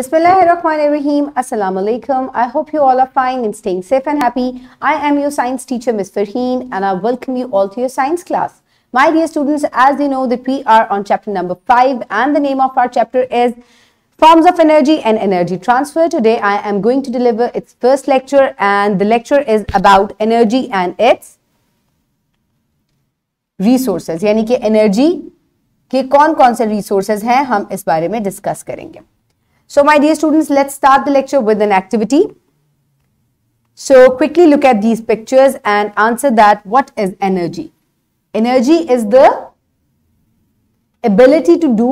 Bismillahirrahmanirrahim. Assalamu alaikum. I hope you all are fine and staying safe and happy. I am your science teacher, Ms. Farheen, and I welcome you all to your science class. My dear students, as you know that we are on chapter number 5 and the name of our chapter is Forms of Energy and Energy Transfer. Today I am going to deliver its first lecture and the lecture is about energy and its resources. Yani ke energy ke कौन कौन-कौन resources हैं हम is baare mein discuss karenge. So my dear students, let's start the lecture with an activity. So quickly look at these pictures and answer that what is energy? Energy is the ability to do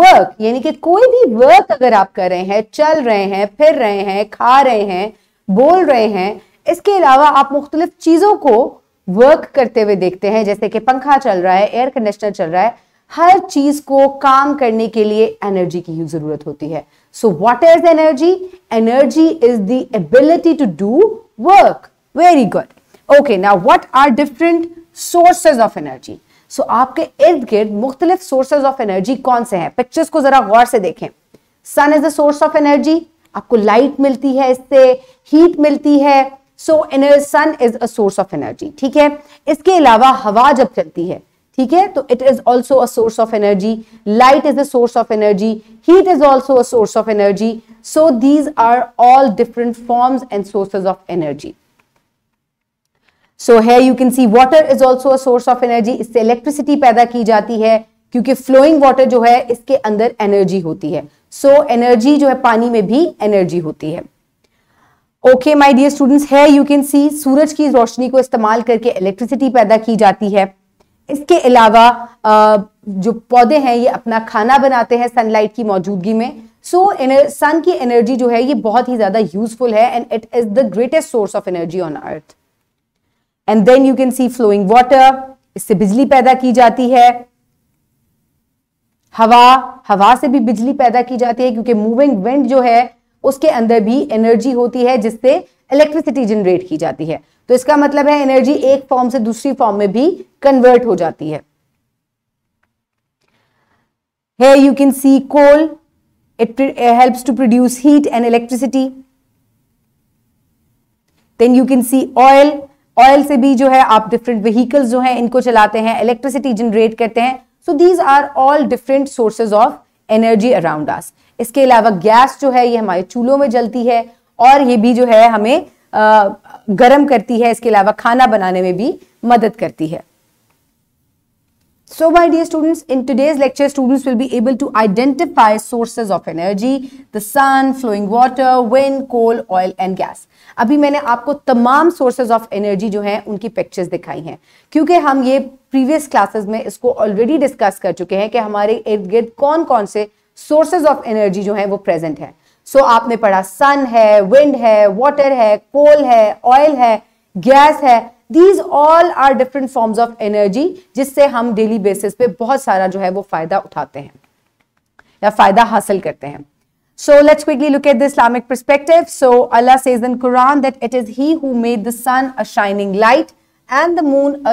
work yani ki koi bhi work agar aap kar rahe hain chal rahe hain phir rahe hain kha rahe hain bol rahe hain iske ilawa aap mukhtalif cheezon ko work karte hue dekhte hain jaise ki pankha chal raha hai air conditioner chal raha hai हर चीज़ को काम करने के लिए energy की ही ज़रूरत होती है So what is energy? Energy is the ability to do work. Very good. Okay, now what are different sources of energy? So so, आपके इर्द गिर्द मुख्तलिफ सोर्सेज ऑफ एनर्जी कौन से हैं पिक्चर्स को जरा गौर से देखें sun is a source of energy आपको लाइट मिलती है इससे हीट मिलती है so sun is a source of energy ठीक है इसके अलावा हवा जब चलती है ठीक है तो it is also a source of energy light is a source of energy heat is also a source of energy so these are all different forms and sources of energy so है you can see water is also a source of energy इससे electricity पैदा की जाती है क्योंकि flowing water जो है इसके अंदर एनर्जी होती है सो so, एनर्जी जो है पानी में भी एनर्जी होती है ओके माय डियर स्टूडेंट्स है यू कैन सी सूरज की रोशनी को इस्तेमाल करके इलेक्ट्रिसिटी पैदा की जाती है इसके अलावा जो पौधे हैं ये अपना खाना बनाते हैं सनलाइट की मौजूदगी में सो सन की एनर्जी जो है ये बहुत ही ज्यादा यूजफुल है and it is the greatest source of energy on earth and then you can see flowing water इससे बिजली पैदा की जाती है हवा हवा से भी बिजली पैदा की जाती है क्योंकि मूविंग विंड जो है उसके अंदर भी एनर्जी होती है जिससे इलेक्ट्रिसिटी जनरेट की जाती है तो इसका मतलब है एनर्जी एक फॉर्म से दूसरी फॉर्म में भी कन्वर्ट हो जाती है you can see coal it helps to produce heat and electricity then you can see oil oil से भी जो है आप डिफरेंट व्हीकल्स जो हैं इनको चलाते हैं इलेक्ट्रिसिटी जनरेट करते हैं so these are all different sources of energy around us इसके अलावा गैस जो है ये हमारे चूल्हों में जलती है और ये भी जो है हमें uh, गर्म करती है इसके अलावा खाना बनाने में भी मदद करती है so my dear students in today's lecture students will be able to identify sources of energy the sun flowing water wind coal oil and gas अभी मैंने आपको तमाम सोर्सेज ऑफ एनर्जी जो है उनकी पिक्चर्स दिखाई हैं क्योंकि हम ये प्रीवियस क्लासेज में इसको ऑलरेडी डिस्कस कर चुके हैं कि हमारे इर्द गिर्द कौन कौन से सोर्सेज ऑफ एनर्जी जो है वो प्रेजेंट है so, आपने पढ़ा सन है wind, है वाटर है कोल है ऑयल है गैस है these all are different forms of energy जिससे हम डेली बेसिस पे बहुत सारा जो है वो फायदा उठाते हैं या फायदा So let's quickly look at the Islamic perspective. So Allah says in Quran that it is He who made the sun a shining light and the moon a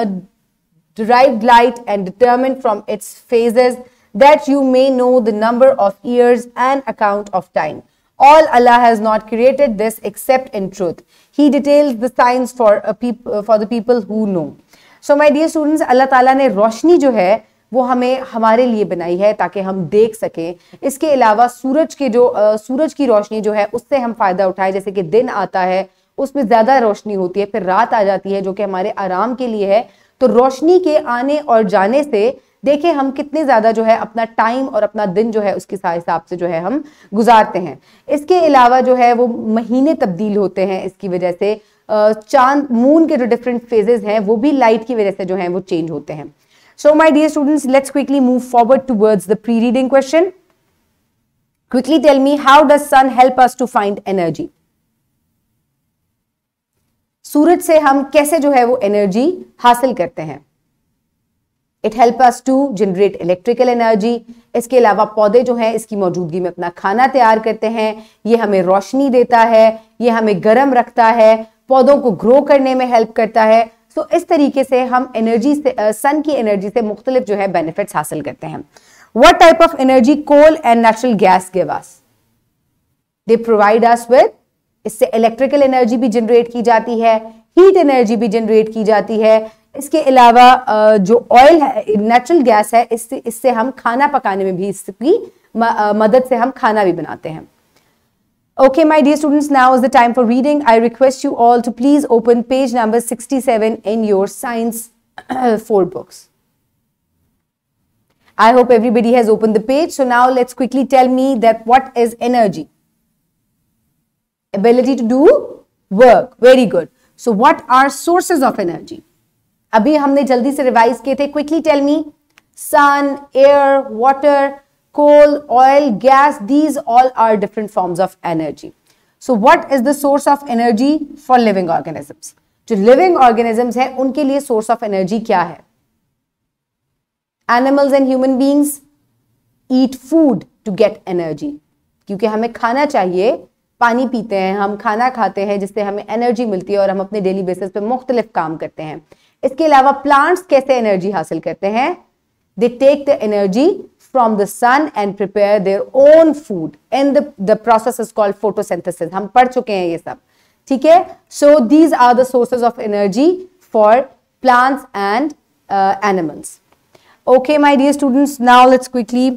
derived light and determined from its phases that you may know the number of years and account of time. All Allah has not created this except in truth. He details the signs for, a uh, peop uh, for the people who know. So my dear students, Allah Ta'ala ने रोशनी जो है वो हमें हमारे लिए बनाई है ताकि हम देख सकें इसके अलावा सूरज के जो आ, सूरज की रोशनी जो है उससे हम फ़ायदा उठाए जैसे कि दिन आता है उसमें ज़्यादा रोशनी होती है फिर रात आ जाती है जो कि हमारे आराम के लिए है तो रोशनी के आने और जाने से देखिए हम कितने ज़्यादा जो है अपना टाइम और अपना दिन जो है उसके हिसाब से जो है हम गुजारते हैं इसके अलावा जो है वो महीने तब्दील होते हैं इसकी वजह से चांद मून के जो डिफरेंट फेजेज हैं वो भी लाइट की वजह से जो है वो चेंज होते हैं so my dear students let's quickly move forward towards the pre reading question quickly tell me how does sun help us to find energy सूरज से हम कैसे जो है वो एनर्जी हासिल करते हैं it help us to generate electrical energy इसके अलावा पौधे जो हैं इसकी मौजूदगी में अपना खाना तैयार करते हैं ये हमें रोशनी देता है ये हमें गर्म रखता है पौधों को ग्रो करने में हेल्प करता है सो so, इस तरीके से हम एनर्जी से सन की एनर्जी से मुख्तलिफ जो है बेनिफिट्स हासिल करते हैं what type of energy coal and natural gas give us they provide us with इससे इलेक्ट्रिकल एनर्जी भी जनरेट की जाती है हीट एनर्जी भी जनरेट की जाती है इसके अलावा जो ऑयल है नेचुरल गैस है इससे इससे हम खाना पकाने में भी इसकी मदद से हम खाना भी बनाते हैं okay my dear students now is the time for reading I request you all to please open page number sixty seven in your science four books I hope everybody has open the page so now let's quickly tell me that what is energy ability to do work very good so what are sources of energy अभी हमने जल्दी से revise किए थे quickly tell me sun air water coal oil gas these all are different forms of energy so what is the source of energy for living organisms जो living organisms है उनके लिए सोर्स ऑफ एनर्जी क्या है animals and human beings eat food to get energy क्योंकि हमें खाना चाहिए पानी पीते हैं हम खाना खाते हैं जिससे हमें एनर्जी मिलती है और हम अपने डेली बेसिस पे मुख्तलिफ काम करते हैं इसके अलावा प्लांट्स कैसे एनर्जी हासिल करते हैं they take the energy from the sun and prepare their own food in the process is called photosynthesis हम पढ़ चुके हैं ये सब ठीक है so these are the sources of energy for plants and animals okay my dear students now let's quickly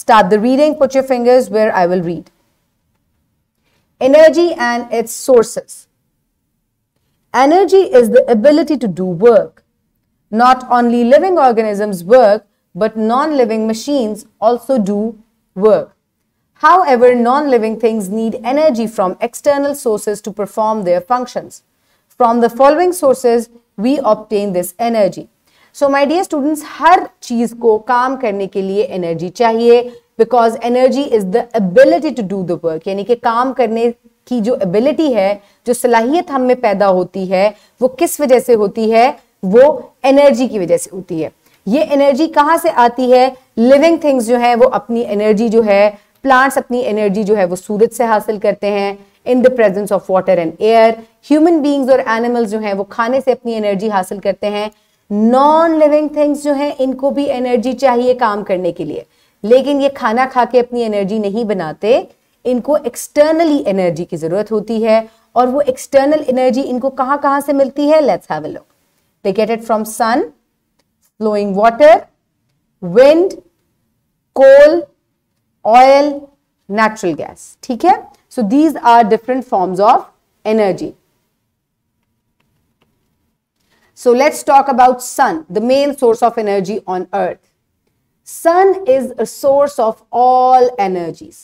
start the reading put your fingers where I will read energy and its sources Energy is the ability to do work. Not only living organisms work, but non-living machines also do work. However, non-living things need energy from external sources to perform their functions. From the following sources, we obtain this energy. So, my dear students, हर चीज को काम करने के लिए energy चाहिए is the ability to do the work. यानी कि काम करने की जो एबिलिटी है जो सलाहियत हम में पैदा होती है वो किस वजह से होती है वो एनर्जी की वजह से होती है ये एनर्जी कहाँ से आती है लिविंग थिंग्स जो है वो अपनी एनर्जी जो है प्लांट्स अपनी एनर्जी जो है वो सूरज से हासिल करते हैं in the presence of water and air human beings और एनिमल्स जो हैं वो खाने से अपनी एनर्जी हासिल करते हैं नॉन लिविंग थिंग्स जो हैं इनको भी एनर्जी चाहिए काम करने के लिए लेकिन ये खाना खा के अपनी एनर्जी नहीं बनाते इनको एक्सटर्नली एनर्जी की जरूरत होती है और वो एक्सटर्नल एनर्जी इनको कहां कहां से मिलती है let's have a look they get it from sun flowing water wind coal oil natural gas ठीक है so these are different forms of energy so let's talk about sun the main source of energy on earth sun is a source of all energies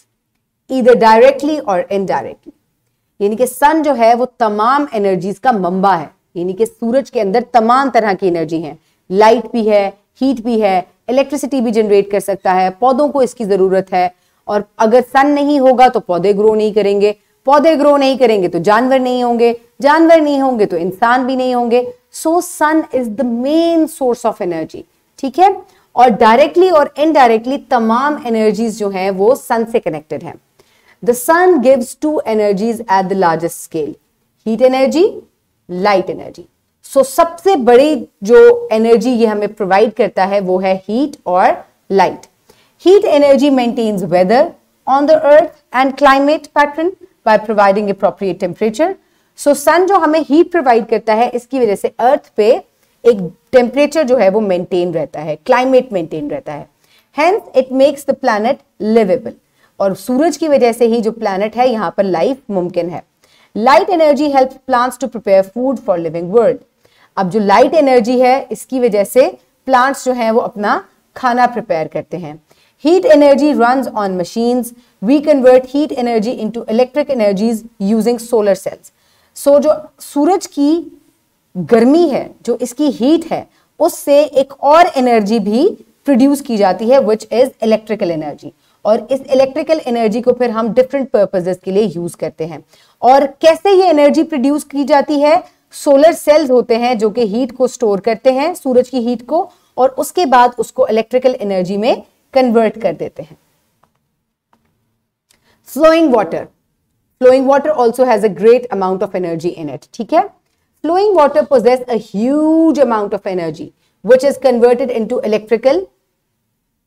either directly और indirectly यानी कि सन जो है वो तमाम energies का मंबा है यानी कि सूरज के अंदर तमाम तरह की एनर्जी है लाइट भी है हीट भी है इलेक्ट्रिसिटी भी जनरेट कर सकता है पौधों को इसकी जरूरत है और अगर सन नहीं होगा तो पौधे ग्रो नहीं करेंगे पौधे ग्रो नहीं करेंगे तो जानवर नहीं होंगे जानवर नहीं होंगे तो इंसान भी नहीं होंगे so sun is the main source of energy ठीक है और डायरेक्टली और इनडायरेक्टली तमाम एनर्जीज जो है वो सन से कनेक्टेड है the sun gives two energies at the largest scale heat energy light energy so सबसे बड़ी जो एनर्जी ये हमें प्रोवाइड करता है वो है हीट और light heat energy maintains weather on the earth and climate pattern by providing a appropriate temperature so sun जो हमें हीट प्रोवाइड करता है इसकी वजह से अर्थ पे एक टेम्परेचर जो है वो मेंटेन रहता है क्लाइमेट मेंटेन रहता है hence it makes the planet liveable और सूरज की वजह से ही जो प्लानट है यहाँ पर लाइफ मुमकिन है light energy help plants to prepare food for living world अब जो लाइट एनर्जी है इसकी वजह से प्लांट्स जो हैं वो अपना खाना प्रिपेयर करते हैं heat energy run on machines we convert heat energy into electric energies using solar cells so जो सूरज की गर्मी है जो इसकी हीट है उससे एक और एनर्जी भी प्रोड्यूस की जाती है विच इज इलेक्ट्रिकल एनर्जी और इस इलेक्ट्रिकल एनर्जी को फिर हम डिफरेंट पर्पजेस के लिए यूज करते हैं और कैसे ये एनर्जी प्रोड्यूस की जाती है सोलर सेल्स होते हैं जो कि हीट को स्टोर करते हैं सूरज की हीट को और उसके बाद उसको इलेक्ट्रिकल एनर्जी में कन्वर्ट कर देते हैं flowing water flowing water also has a great amount of energy in it ठीक है flowing water possesses a amount of energy which is converted into electrical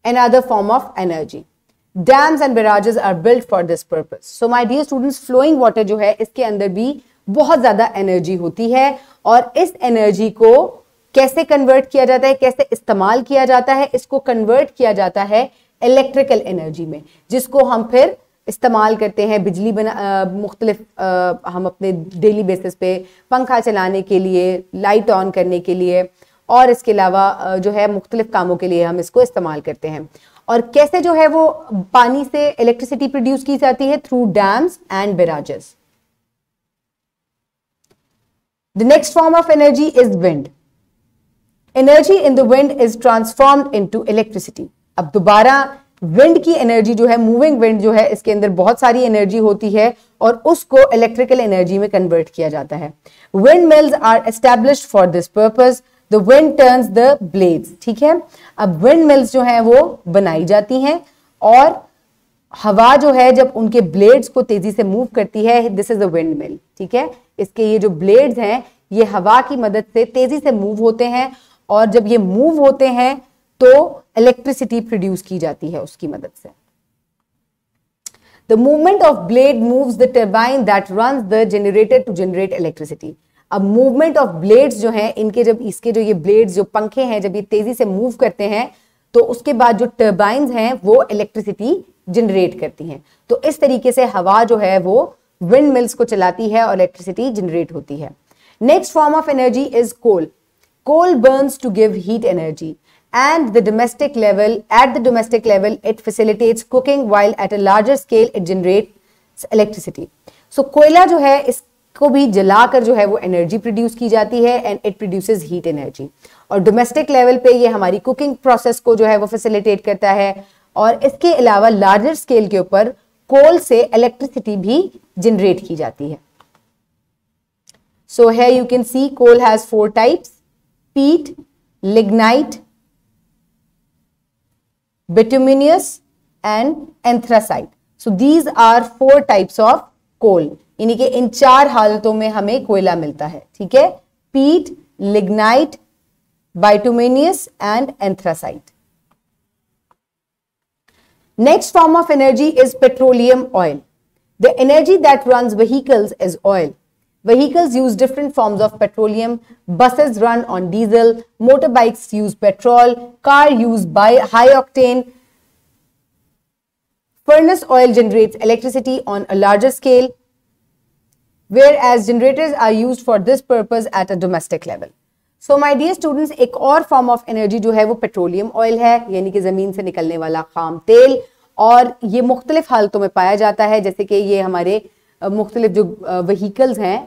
another form of energy dams and barrages are build for this purpose so my dear students flowing water जो है इसके अंदर भी बहुत ज्यादा energy होती है और इस एनर्जी को कैसे कन्वर्ट किया जाता है कैसे इस्तेमाल किया जाता है इसको कन्वर्ट किया जाता है इलेक्ट्रिकल एनर्जी में जिसको हम फिर इस्तेमाल करते हैं बिजली बना मुख्तलिफ हम अपने डेली बेसिस पे पंखा चलाने के लिए लाइट ऑन करने के लिए और इसके अलावा जो है मुख्तलिफ कामों के लिए हम इसको इस्तेमाल करते हैं और कैसे जो है वो पानी से इलेक्ट्रिसिटी प्रोड्यूस की जाती है through dams and barrages the next form of energy is wind energy in the wind is in into electricity अब दोबारा विंड की एनर्जी जो है मूविंग विंड जो है इसके अंदर बहुत सारी एनर्जी होती है और उसको इलेक्ट्रिकल एनर्जी में कन्वर्ट किया जाता है wind mills are establish for this purpose the wind turns the blades ठीक है अब विंड मिल्स जो हैं वो बनाई जाती हैं और हवा जो है जब उनके ब्लेड्स को तेजी से मूव करती है this is a wind mill ठीक है इसके ये जो ब्लेड्स हैं ये हवा की मदद से तेजी से मूव होते हैं और जब ये मूव होते हैं तो इलेक्ट्रिसिटी प्रोड्यूस की जाती है उसकी मदद से the movement of blade move the turbine that run the generator to generate electricity अब मूवमेंट ऑफ ब्लेड्स जो हैं इनके जब इसके जो ये ब्लेड्स जो पंखे हैं जब ये तेजी से मूव करते हैं तो उसके बाद जो टर्बाइन हैं वो इलेक्ट्रिसिटी जनरेट करती हैं तो इस तरीके से हवा जो है वो विंड मिल्स को चलाती है और इलेक्ट्रिसिटी जनरेट होती है next form of energy is coal coal burns to give heat energy and the domestic level at the domestic level it facilitate cooking while at a larger scale it generate electricity so कोयला जो है इस को भी जलाकर जो है वो एनर्जी प्रोड्यूस की जाती है and it produces heat energy और डोमेस्टिक लेवल पे ये हमारी कुकिंग प्रोसेस को जो है वो फैसिलिटेट करता है और इसके अलावा लार्जर स्केल के ऊपर कोल से इलेक्ट्रिसिटी भी जनरेट की जाती है सो है you can see coal has four types peat lignite bituminous and anthracite so these are four types of coal यानी कि इन चार हालतों में हमें कोयला मिलता है ठीक है peat lignite bituminous and anthracite next form of energy is petroleum oil the energy that runs vehicles is oil vehicles use different forms of petroleum buses run on diesel motorbikes use petrol car use high octane furnace oil generates electricity on a larger scale as generators are use for this purpose at a domestic level so my dear students एक और form of energy जो है वो petroleum oil है यानी कि ज़मीन से निकलने वाला खाम तेल और ये मुख्तलिफ हालतों में पाया जाता है जैसे कि ये हमारे मुख्तलिफ जो वहीकल्स हैं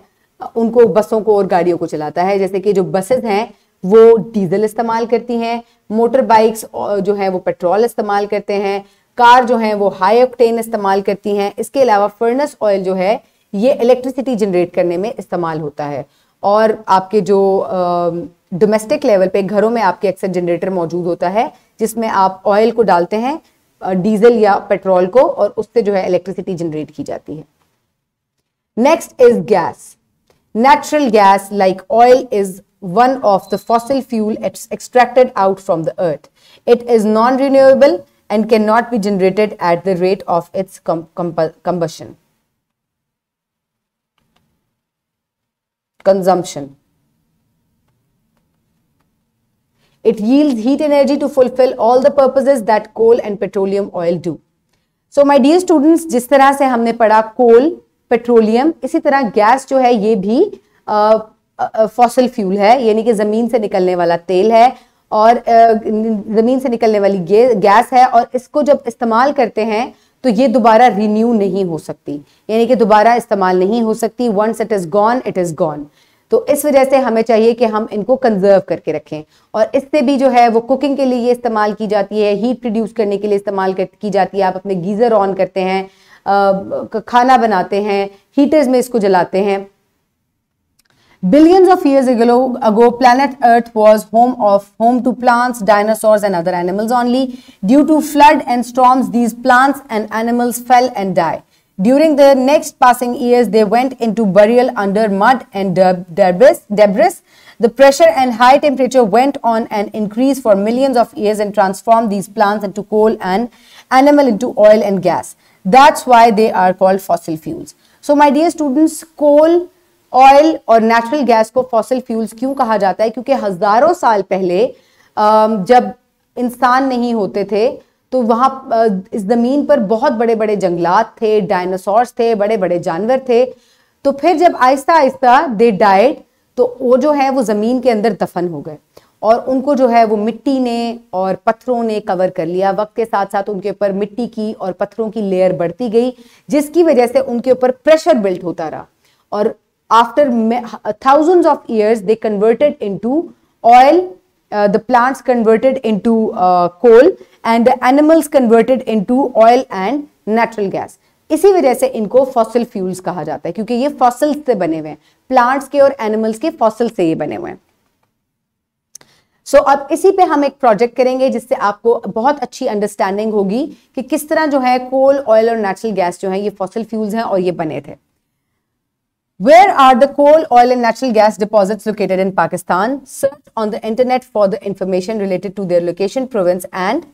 उनको बसों को और गाड़ियों को चलाता है जैसे कि जो बसेज हैं वो डीजल इस्तेमाल करती हैं मोटर बाइक्स जो हैं वो पेट्रोल इस्तेमाल करते हैं कार जो हैं वो हाई ऑक्टेन इस्तेमाल करती हैं इसके अलावा फर्नस ऑयल जो है ये इलेक्ट्रिसिटी जनरेट करने में इस्तेमाल होता है और आपके जो डोमेस्टिक लेवल पे घरों में आपके अक्सर जनरेटर मौजूद होता है जिसमें आप ऑयल को डालते हैं डीजल या पेट्रोल को और उससे जो है इलेक्ट्रिसिटी जनरेट की जाती है next is gas natural gas like oil is one of the fossil fuel it's extracted out from the earth it is non renewable and can not be generated at the rate of its combustion consumption. It yields heat energy to fulfill all the purposes that coal and petroleum oil do. So my dear students, जिस तरह से हमने पढ़ा coal petroleum इसी तरह gas जो है ये भी फॉसल फ्यूल है यानी कि ज़मीन से निकलने वाला तेल है और ज़मीन से निकलने वाली गैस है और इसको जब इस्तेमाल करते हैं तो ये दोबारा रिन्यू नहीं हो सकती यानी कि दोबारा इस्तेमाल नहीं हो सकती once it is gone it is gone तो इस वजह से हमें चाहिए कि हम इनको कंजर्व करके रखें और इससे भी जो है वो कुकिंग के लिए इस्तेमाल की जाती है हीट प्रोड्यूस करने के लिए इस्तेमाल की जाती है आप अपने गीज़र ऑन करते हैं खाना बनाते हैं हीटर्स में इसको जलाते हैं Billions of years ago, ago, planet Earth was home of home to plants, dinosaurs and other animals only. Due to flood and storms, these plants and animals fell and died. During the next passing years, they went into burial under mud and debris. debris. The pressure and high temperature went on and increased for millions of years and transformed these plants into coal and animal into oil and gas. That's why they are called fossil fuels. So my dear students, coal, oil और natural gas को fossil fuels क्यों कहा जाता है क्योंकि हजारों साल पहले जब इंसान नहीं होते थे तो वहाँ इस ज़मीन पर बहुत बड़े बड़े जंगलात थे डायनासोर्स थे बड़े बड़े जानवर थे तो फिर जब आहिस्ता आहिस्ता दे डाइट तो वो जो है वो ज़मीन के अंदर दफन हो गए और उनको जो है वो मिट्टी ने और पत्थरों ने कवर कर लिया वक्त के साथ साथ उनके ऊपर मिट्टी की और पत्थरों की लेयर बढ़ती गई जिसकी वजह से उनके ऊपर प्रेशर बिल्ट होता रहा और after uh, thousands of years they converted into oil uh, the plants converted into uh, coal and the animals converted into oil and natural gas इसी वजह से इनको फॉसिल फ्यूल्स कहा जाता है क्योंकि ये फॉसिल्स से बने हुए हैं प्लांट्स के और एनिमल्स के फॉसिल से ये बने हुए हैं सो so, अब इसी पे हम एक प्रोजेक्ट करेंगे जिससे आपको बहुत अच्छी अंडरस्टैंडिंग होगी कि किस तरह जो है कोल ऑयल और नेचुरल गैस जो है ये फॉसिल फ्यूल्स हैं और ये बने थे Where are the coal, oil and natural gas deposits located in Pakistan? Search on the internet for the information related to their location, province and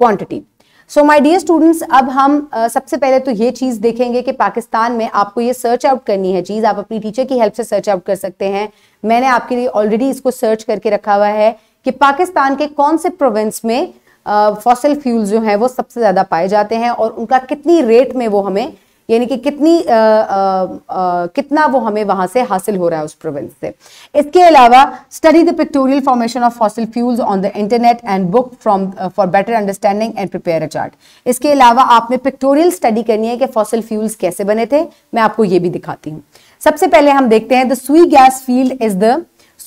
quantity. So my dear students अब हम uh, सबसे पहले तो ये चीज़ देखेंगे कि पाकिस्तान में आपको ये सर्च आउट करनी है चीज़ आप अपनी टीचर की हेल्प से सर्च आउट कर सकते हैं मैंने आपके लिए ऑलरेडी इसको सर्च करके रखा हुआ है कि पाकिस्तान के कौन से प्रोविंस में फॉसल uh, फ्यूल जो हैं वो सबसे ज़्यादा पाए जाते हैं और उनका कितनी रेट में वो हमें यानी कि कितनी आ, आ, आ, कितना वो हमें वहां से हासिल हो रहा है उस प्रोविंस से इसके अलावा study the pictorial formation of fossil fuels on the internet and book from for better understanding and prepare a chart इसके अलावा आपने पिक्टोरियल स्टडी करनी है कि फॉसिल फ्यूल्स कैसे बने थे मैं आपको ये भी दिखाती हूँ सबसे पहले हम देखते हैं the Sui gas field is the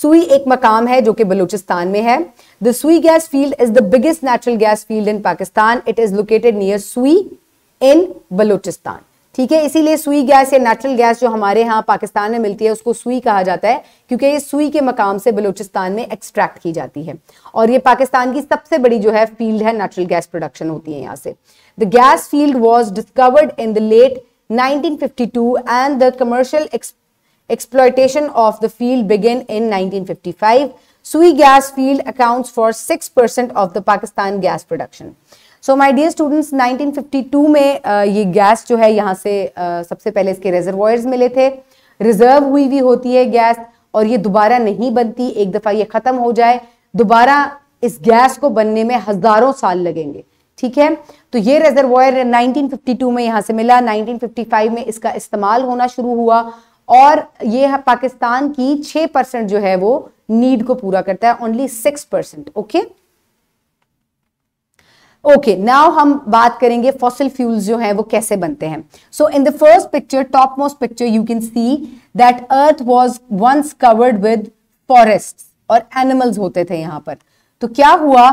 सुई एक मकाम है जो कि बलूचिस्तान में है the Sui gas field is the biggest natural gas field in Pakistan it is located near Sui in Balochistan ठीक है इसीलिए सुई गैस या नेचुरल गैस जो हमारे यहाँ पाकिस्तान में मिलती है उसको सुई कहा जाता है क्योंकि ये सुई के मकाम से बलूचिस्तान में एक्सट्रैक्ट की जाती है और ये पाकिस्तान की सबसे बड़ी जो है फील्ड है नेचुरल गैस प्रोडक्शन होती है यहाँ से the gas field was discovered in the late nineteen and the commercial exploitation of the field begin in nineteen Sui gas field account for six of the Pakistan gas production so my dear students 1952 में आ, ये gas जो है यहाँ से आ, सबसे पहले इसके reservoirs मिले थे रिजर्व हुई हुई होती है गैस और ये दोबारा नहीं बनती एक दफ़ा ये ख़त्म हो जाए दोबारा इस गैस को बनने में हज़ारों साल लगेंगे ठीक है तो ये रेजर्वायर 1952 में यहाँ से मिला 1955 में इसका इस्तेमाल होना शुरू हुआ और ये पाकिस्तान की 6 परसेंट जो है वो नीड को पूरा करता है only 6 percent okay okay okay, now हम बात करेंगे फॉसिल फ्यूल्स जो है वो कैसे बनते हैं so in the first picture top most picture you can see that earth was once covered with forest और एनिमल्स होते थे यहां पर तो क्या हुआ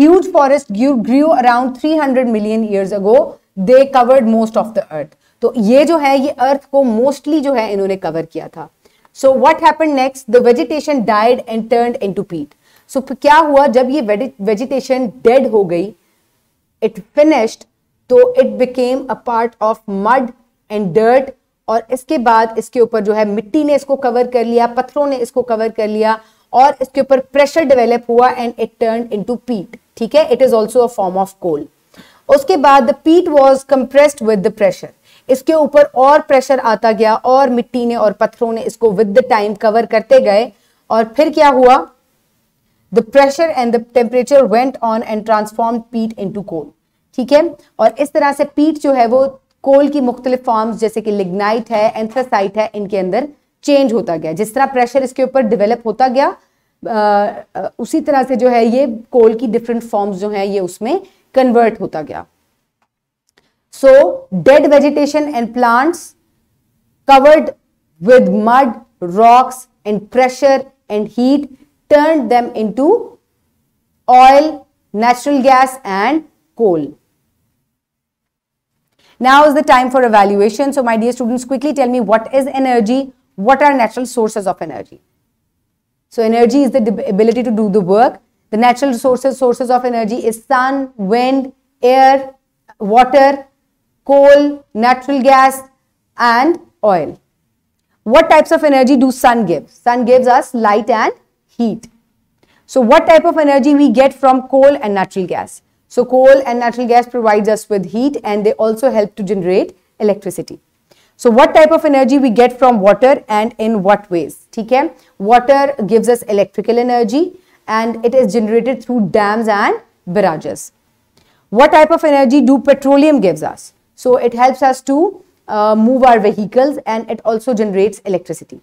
huge forest grew around 300 million years ago they covered most of the earth तो ये जो है ये अर्थ को मोस्टली जो है इन्होंने कवर किया था so what happen next the vegetation died and turn into peat सो क्या हुआ जब ये वेजिटेशन डेड हो गई इट फिनिश्ड तो it became a part of mud and dirt और इसके बाद इसके ऊपर जो है मिट्टी ने इसको कवर कर लिया पत्थरों ने इसको कवर कर लिया और इसके ऊपर प्रेशर डेवलप हुआ and it turn into peat ठीक है it is also a form of coal उसके बाद the peat was compressed with the pressure इसके ऊपर और प्रेशर आता गया और मिट्टी ने और पत्थरों ने इसको विद द टाइम कवर करते गए और फिर क्या हुआ the pressure and the temperature went on and transform peat to coal ठीक है और इस तरह से पीट जो है वो कोल की मुख्तलिफ फॉर्म्स जैसे कि लिग्नाइट है एंथ्रासाइट है इनके अंदर चेंज होता गया जिस तरह प्रेशर इसके ऊपर डेवलप होता गया आ, उसी तरह से जो है ये कोल की डिफरेंट फॉर्म्स जो है ये उसमें कन्वर्ट होता गया so dead vegetation and plants covered with mud rocks and pressure and heat turned them into oil, natural gas and coal. Now is the time for evaluation. So my dear students, quickly tell me what is energy? What are natural sources of energy? So energy is the ability to do the work. The natural sources, sources of energy is sun, wind, air, water, coal, natural gas and oil. What types of energy do sun give? Sun gives us light and heat. So what type of energy we get from coal and natural gas? So coal and natural gas provides us with heat and they also help to generate electricity. So what type of energy we get from water and in what ways? Okay? Water gives us electrical energy and it is generated through dams and barrages. What type of energy do petroleum gives us? So it helps us to uh, move our vehicles and it also generates electricity.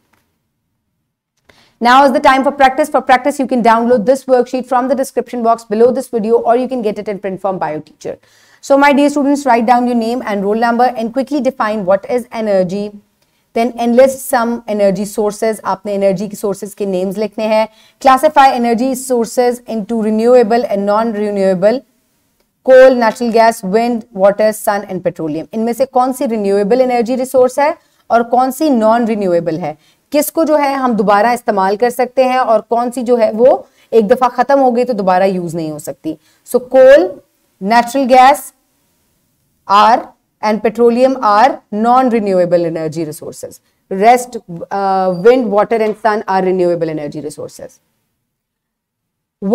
Now is the time for practice. For practice, you can download this worksheet from the description box below this video or you can get it in print form by teacher. So my dear students, write down your name and roll number and quickly define what is energy. Then enlist some energy sources. आपने energy sources के names लिखने हैं. Classify energy sources into renewable and non-renewable. natural gas, wind, water, sun, and petroleum. In इनमें से कौन सी renewable energy resource है और कौन सी नॉन है किसको जो है हम दोबारा इस्तेमाल कर सकते हैं और कौन सी जो है वो एक दफा खत्म हो गई तो दोबारा यूज नहीं हो सकती so coal natural gas are and petroleum are non renewable energy resources rest wind water and sun are renewable energy resources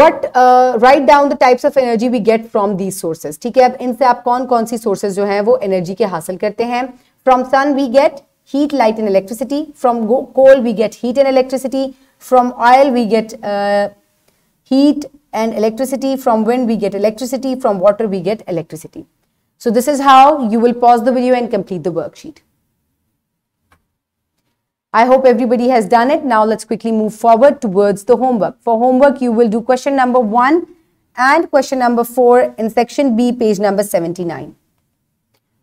what write down the types of energy we get from these sources ठीक है अब इनसे आप कौन कौन सी sources जो है वो एनर्जी के हासिल करते हैं from sun we get heat, light and electricity. From coal we get heat and electricity. From oil we get uh, heat and electricity. From wind we get electricity. From water we get electricity. So this is how you will pause the video and complete the worksheet. I hope everybody has done it. Now let's quickly move forward towards the homework. For homework, you will do question number 1 and question number 4 in section B, page number 79.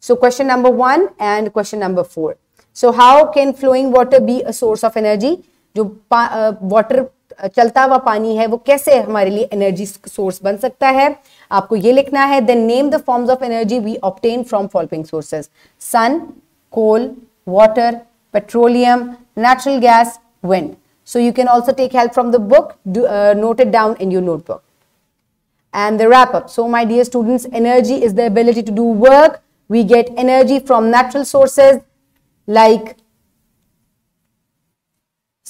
So question number 1 and question number 4. So how can flowing water be a source of energy जो water चलता हुआ पानी है वो कैसे हमारे लिए energy source बन सकता है आपको ये लिखना है then name the forms of energy we obtain from following sources sun coal water petroleum natural gas wind so you can also take help from the book do, uh, note it down in your notebook and the wrap up so my dear students energy is the ability to do work we get energy from natural sources like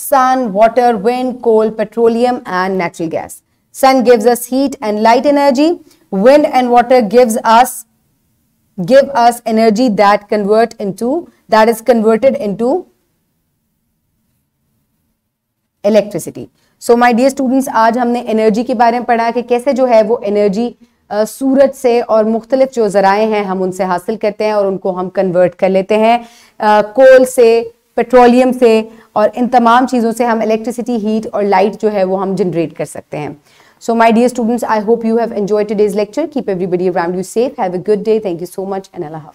sun, water, wind, coal, petroleum and natural gas. Sun gives us heat and light energy. Wind and water gives us give us energy that convert into that is converted into electricity. So my dear students, आज हमने energy के बारे में पढ़ा कि कैसे जो है वो energy सूरज से और मुख्तलिफ जो जराए हैं हम उनसे हासिल करते हैं और उनको हम कन्वर्ट कर लेते हैं कोल से पेट्रोलियम से और इन तमाम चीज़ों से हम इलेक्ट्रिसिटी हीट और लाइट जो है वो हम जनरेट कर सकते हैं so my dear students I hope you have enjoy today's lecture keep everybody around you safe have a good day thank you so much and Allah